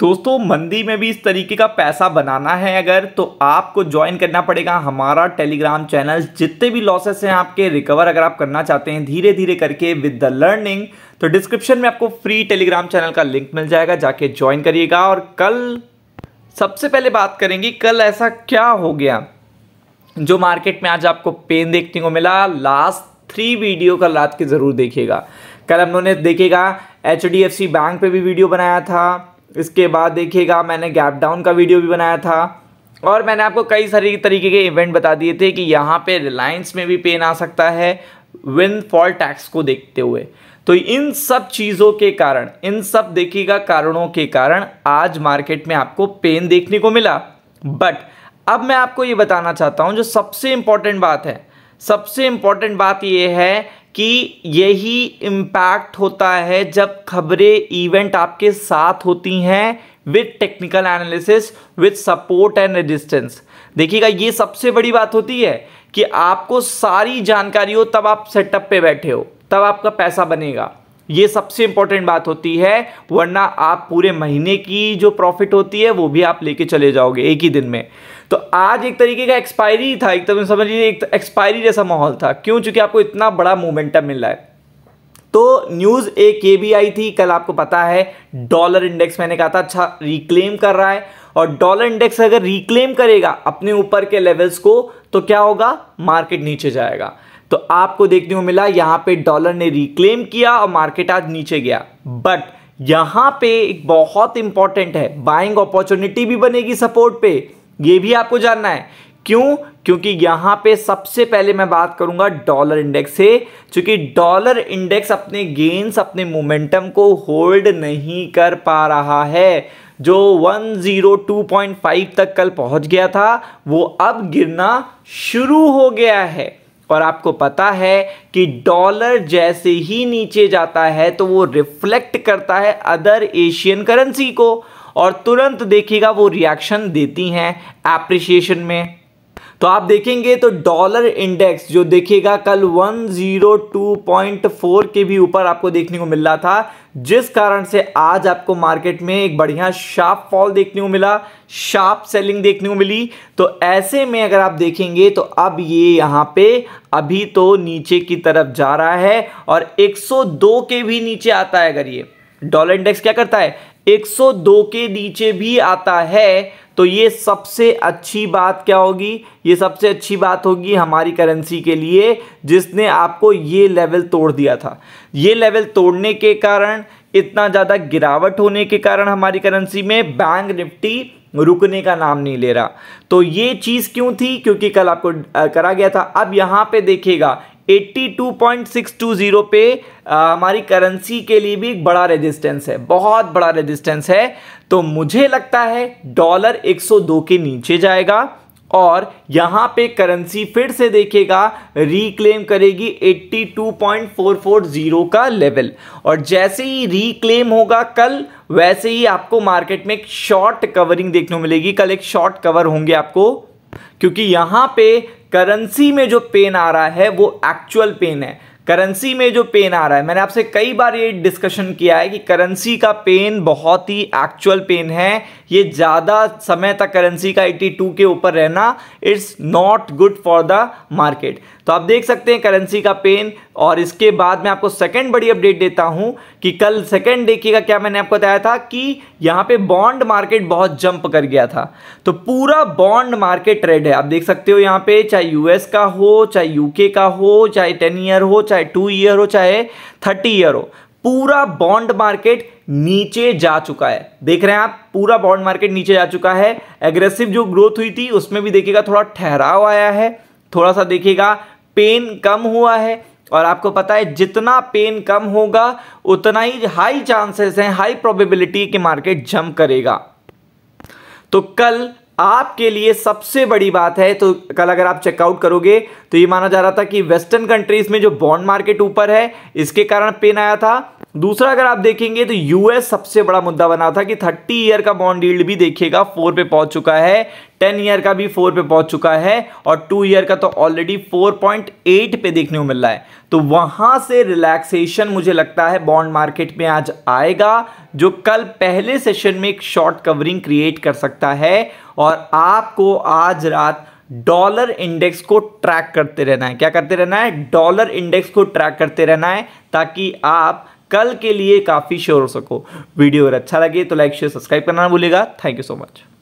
दोस्तों मंदी में भी इस तरीके का पैसा बनाना है अगर तो आपको ज्वाइन करना पड़ेगा हमारा टेलीग्राम चैनल जितने भी लॉसेस हैं आपके रिकवर अगर आप करना चाहते हैं धीरे धीरे करके विद द लर्निंग तो डिस्क्रिप्शन में आपको फ्री टेलीग्राम चैनल का लिंक मिल जाएगा जाके ज्वाइन करिएगा और कल सबसे पहले बात करेंगे कल ऐसा क्या हो गया जो मार्केट में आज आपको पेन देखने को मिला लास्ट थ्री वीडियो कल रात के ज़रूर देखिएगा कल हम लोगों ने देखेगा एच बैंक पे भी वीडियो बनाया था इसके बाद देखिएगा मैंने गैप डाउन का वीडियो भी बनाया था और मैंने आपको कई सारी तरीके के इवेंट बता दिए थे कि यहाँ पे रिलायंस में भी पेन आ सकता है विन फॉल टैक्स को देखते हुए तो इन सब चीज़ों के कारण इन सब देखिएगा कारणों के कारण आज मार्केट में आपको पेन देखने को मिला बट अब मैं आपको ये बताना चाहता हूँ जो सबसे इम्पॉर्टेंट बात है सबसे इम्पॉर्टेंट बात यह है कि यही इम्पैक्ट होता है जब खबरें इवेंट आपके साथ होती हैं with technical analysis with support and resistance देखिएगा ये सबसे बड़ी बात होती है कि आपको सारी जानकारी हो तब आप सेटअप पे बैठे हो तब आपका पैसा बनेगा ये सबसे इंपॉर्टेंट बात होती है वरना आप पूरे महीने की जो प्रॉफिट होती है वो भी आप लेके चले जाओगे एक ही दिन में तो आज एक तरीके का एक्सपायरी था एक तरह समझ लीजिए एक एक्सपायरी जैसा माहौल था क्यों चूंकि आपको इतना बड़ा मोमेंटम मिल रहा है तो न्यूज़ एक ये भी आई थी कल आपको पता है डॉलर इंडेक्स मैंने कहा था अच्छा रिक्लेम कर रहा है और डॉलर इंडेक्स अगर रिक्लेम करेगा अपने ऊपर के लेवल्स को तो क्या होगा मार्केट नीचे जाएगा तो आपको देखने को मिला यहाँ पे डॉलर ने रिक्लेम किया और मार्केट आज नीचे गया बट यहाँ पे एक बहुत इंपॉर्टेंट है बाइंग अपॉर्चुनिटी भी बनेगी सपोर्ट पे ये भी आपको जानना है क्यों क्योंकि यहां पे सबसे पहले मैं बात करूंगा डॉलर इंडेक्स से क्योंकि डॉलर इंडेक्स अपने गेंस अपने मोमेंटम को होल्ड नहीं कर पा रहा है जो 102.5 तक कल पहुंच गया था वो अब गिरना शुरू हो गया है और आपको पता है कि डॉलर जैसे ही नीचे जाता है तो वो रिफ्लेक्ट करता है अदर एशियन करेंसी को और तुरंत देखिएगा वो रिएक्शन देती हैं एप्रिशिएशन में तो आप देखेंगे तो डॉलर इंडेक्स जो देखिएगा कल 102.4 के भी ऊपर आपको देखने को मिल रहा था जिस कारण से आज आपको मार्केट में एक बढ़िया शार्प फॉल देखने को मिला शार्प सेलिंग देखने को मिली तो ऐसे में अगर आप देखेंगे तो अब ये यहाँ पे अभी तो नीचे की तरफ जा रहा है और 102 के भी नीचे आता है अगर ये डॉलर इंडेक्स क्या करता है 102 के नीचे भी आता है तो ये सबसे अच्छी बात क्या होगी ये सबसे अच्छी बात होगी हमारी करेंसी के लिए जिसने आपको ये लेवल तोड़ दिया था ये लेवल तोड़ने के कारण इतना ज़्यादा गिरावट होने के कारण हमारी करेंसी में बैंक निफ्टी रुकने का नाम नहीं ले रहा तो ये चीज़ क्यों थी क्योंकि कल आपको करा गया था अब यहाँ पे देखिएगा 82.620 पे आ, हमारी करेंसी के लिए भी एक बड़ा रेजिस्टेंस है बहुत बड़ा रेजिस्टेंस है तो मुझे लगता है डॉलर 102 के नीचे जाएगा और यहां पे करेंसी फिर से देखेगा रिक्लेम करेगी 82.440 का लेवल और जैसे ही रिक्लेम होगा कल वैसे ही आपको मार्केट में एक शॉर्ट कवरिंग देखने को मिलेगी कल एक शॉर्ट कवर होंगे आपको क्योंकि यहां पे करेंसी में जो पेन आ रहा है वो एक्चुअल पेन है करेंसी में जो पेन आ रहा है मैंने आपसे कई बार ये डिस्कशन किया है कि करेंसी का पेन बहुत ही एक्चुअल पेन है ये ज़्यादा समय तक करेंसी का 82 के ऊपर रहना it's not good for the market तो आप देख सकते हैं करेंसी का पेन और इसके बाद मैं आपको सेकंड बड़ी अपडेट देता हूं कि कल सेकंड देखिएगा क्या मैंने आपको बताया था कि यहां पे बॉन्ड मार्केट बहुत जंप कर गया था तो पूरा बॉन्ड मार्केट ट्रेड है आप देख सकते हो यहां पे चाहे यूएस का हो चाहे यूके का हो चाहे टेन ईयर हो चाहे चाहे टू ईयर हो चाहे थर्टी ईयर हो पूरा बॉन्ड मार्केट नीचे जा चुका है देख रहे हैं आप पूरा बॉन्ड मार्केट नीचे जा चुका है एग्रेसिव जो ग्रोथ हुई थी उसमें भी देखिएगा थोड़ा ठहराव आया है थोड़ा सा देखिएगा पेन कम हुआ है और आपको पता है जितना पेन कम होगा उतना ही हाई चांसेस हैं हाई प्रोबेबिलिटी कि मार्केट जंप करेगा तो कल आपके लिए सबसे बड़ी बात है तो कल अगर आप चेकआउट करोगे तो ये माना जा रहा था कि वेस्टर्न कंट्रीज में जो बॉन्ड मार्केट ऊपर है इसके कारण पेन आया था दूसरा अगर आप देखेंगे तो यूएस सबसे बड़ा मुद्दा बना था कि 30 ईयर का बॉन्ड यील्ड भी देखिएगा फोर पे पहुंच चुका है 10 ईयर का भी फोर पे पहुंच चुका है और टू ईयर का तो ऑलरेडी 4.8 पे देखने को मिल रहा है तो वहां से रिलैक्सेशन मुझे लगता है बॉन्ड मार्केट में आज आएगा जो कल पहले सेशन में एक शॉर्ट कवरिंग क्रिएट कर सकता है और आपको आज रात डॉलर इंडेक्स को ट्रैक करते रहना है क्या करते रहना है डॉलर इंडेक्स को ट्रैक करते रहना है ताकि आप कल के लिए काफ़ी श्योर हो सको वीडियो अगर अच्छा लगे तो लाइक शेयर सब्सक्राइब करना ना भूलेगा थैंक यू सो मच